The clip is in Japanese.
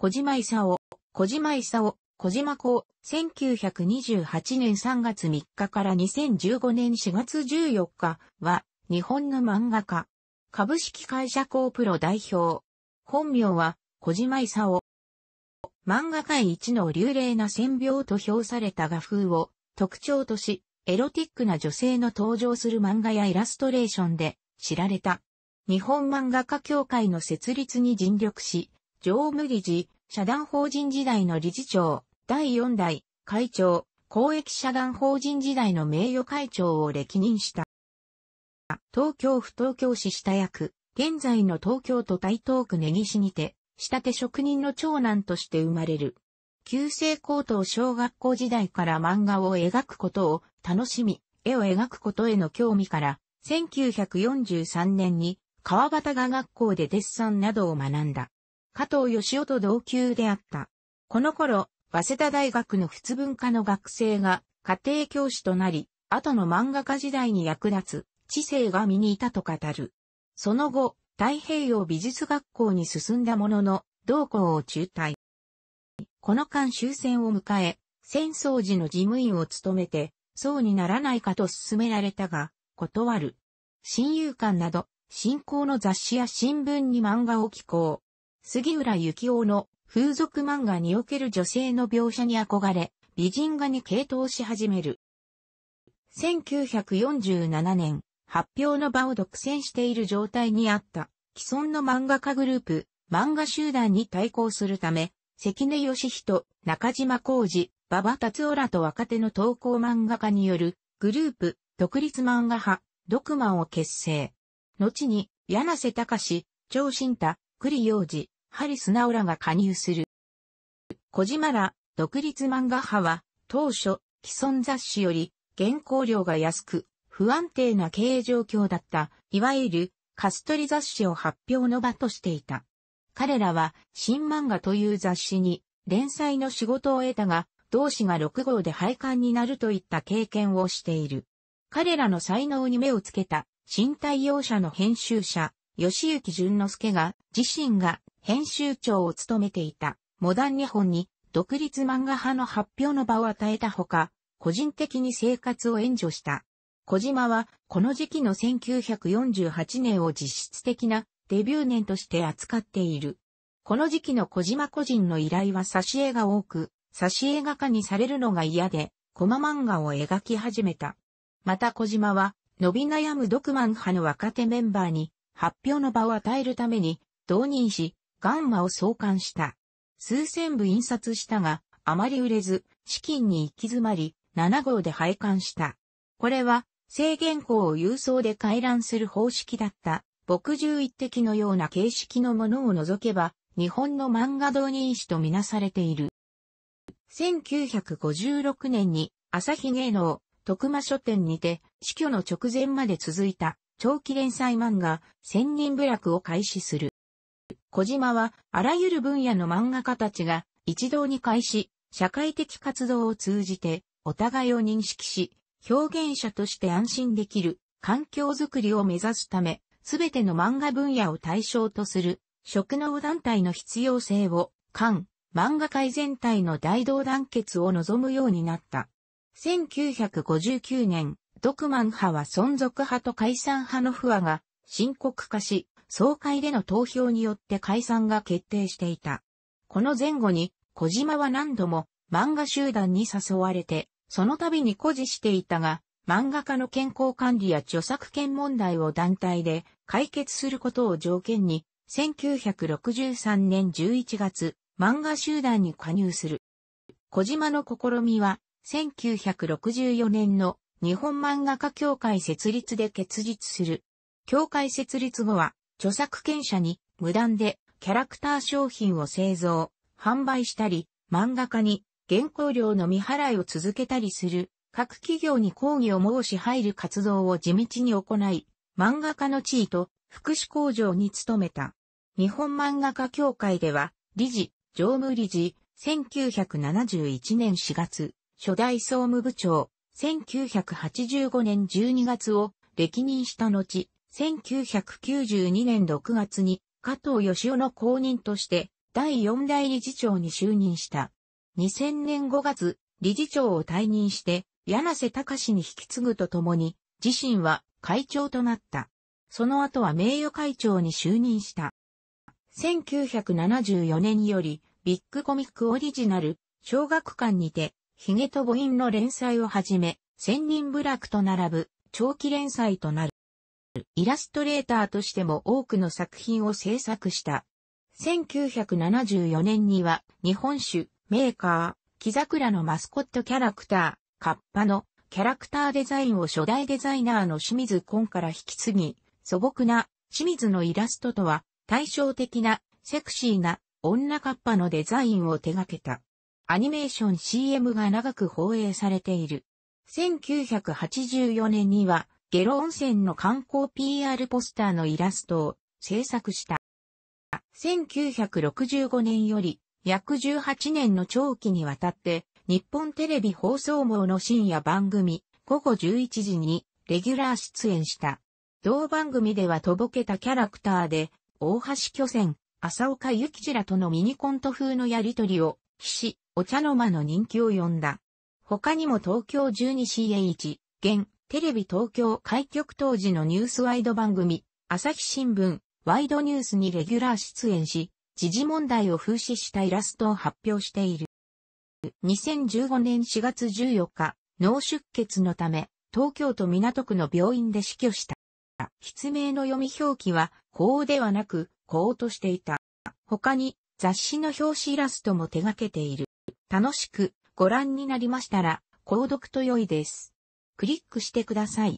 小島勲、小島勲、小島公、1928年3月3日から2015年4月14日は、日本の漫画家。株式会社コープロ代表。本名は、小島勲。漫画界一の流麗な戦病と評された画風を特徴とし、エロティックな女性の登場する漫画やイラストレーションで知られた。日本漫画家協会の設立に尽力し、常務理事、社団法人時代の理事長、第4代、会長、公益社団法人時代の名誉会長を歴任した。東京府東京市下役、現在の東京都台東区根岸にて、下手職人の長男として生まれる。旧制高等小学校時代から漫画を描くことを楽しみ、絵を描くことへの興味から、1943年に川端画学校でデッサンなどを学んだ。加藤義夫と同級であった。この頃、早稲田大学の仏文科の学生が家庭教師となり、後の漫画家時代に役立つ知性が身にいたと語る。その後、太平洋美術学校に進んだものの、同校を中退。この間終戦を迎え、戦争時の事務員を務めて、そうにならないかと勧められたが、断る。親友館など、信仰の雑誌や新聞に漫画を寄稿。杉浦幸雄の風俗漫画における女性の描写に憧れ、美人画に傾倒し始める。1947年、発表の場を独占している状態にあった既存の漫画家グループ、漫画集団に対抗するため、関根義人、中島浩二、馬場達夫らと若手の投稿漫画家によるグループ、独立漫画派、ドクマを結成。後に、柳瀬隆、長新太、栗洋二、ハリス・ナオラが加入する。小島ら、独立漫画派は、当初、既存雑誌より、原稿料が安く、不安定な経営状況だった、いわゆる、カストリ雑誌を発表の場としていた。彼らは、新漫画という雑誌に、連載の仕事を得たが、同志が6号で廃刊になるといった経験をしている。彼らの才能に目をつけた、新対応者の編集者、吉行淳之介が、自身が編集長を務めていた、モダン日本に独立漫画派の発表の場を与えたほか、個人的に生活を援助した。小島は、この時期の1948年を実質的なデビュー年として扱っている。この時期の小島個人の依頼は挿絵が多く、挿絵画家にされるのが嫌で、コマ漫画を描き始めた。また小島は、伸び悩む独漫マン派の若手メンバーに発表の場を与えるために、同人誌、ガンマを創刊した。数千部印刷したが、あまり売れず、資金に行き詰まり、7号で廃刊した。これは、制限校を郵送で回覧する方式だった、墨汁一滴のような形式のものを除けば、日本の漫画導人誌とみなされている。1956年に、朝日芸能、徳間書店にて、死去の直前まで続いた、長期連載漫画、千人部落を開始する。小島は、あらゆる分野の漫画家たちが、一堂に会し、社会的活動を通じて、お互いを認識し、表現者として安心できる、環境づくりを目指すため、すべての漫画分野を対象とする、職能団体の必要性を、間、漫画界全体の大同団結を望むようになった。1959年、ドクマン派は存続派と解散派の不和が深刻化し、総会での投票によって解散が決定していた。この前後に、小島は何度も漫画集団に誘われて、その度に誇示していたが、漫画家の健康管理や著作権問題を団体で解決することを条件に、1963年11月、漫画集団に加入する。小島の試みは、1964年の日本漫画家協会設立で結実する。協会設立後は、著作権者に無断でキャラクター商品を製造、販売したり、漫画家に原稿料の未払いを続けたりする、各企業に抗議を申し入る活動を地道に行い、漫画家の地位と福祉工場に努めた。日本漫画家協会では、理事、常務理事、1971年4月、初代総務部長、1985年12月を歴任した後、1992年6月に加藤義夫の後任として第4代理事長に就任した。2000年5月、理事長を退任して、柳瀬隆に引き継ぐとともに、自身は会長となった。その後は名誉会長に就任した。1974年より、ビッグコミックオリジナル、小学館にて、ヒゲと母音の連載をはじめ、千人部落と並ぶ、長期連載となる。イラストレーターとしても多くの作品を制作した。1974年には日本酒、メーカー、木桜のマスコットキャラクター、カッパのキャラクターデザインを初代デザイナーの清水コンから引き継ぎ、素朴な清水のイラストとは対照的なセクシーな女カッパのデザインを手掛けた。アニメーション CM が長く放映されている。1984年には下呂温泉の観光 PR ポスターのイラストを制作した。1965年より約18年の長期にわたって日本テレビ放送網の深夜番組午後11時にレギュラー出演した。同番組ではとぼけたキャラクターで大橋巨泉、浅岡幸吉らとのミニコント風のやりとりを、騎士、お茶の間の人気を呼んだ。他にも東京12 c h 1現、テレビ東京開局当時のニュースワイド番組、朝日新聞、ワイドニュースにレギュラー出演し、時事問題を風刺したイラストを発表している。2015年4月14日、脳出血のため、東京都港区の病院で死去した。筆名の読み表記は、こうではなく、こうとしていた。他に、雑誌の表紙イラストも手掛けている。楽しくご覧になりましたら、購読と良いです。クリックしてください。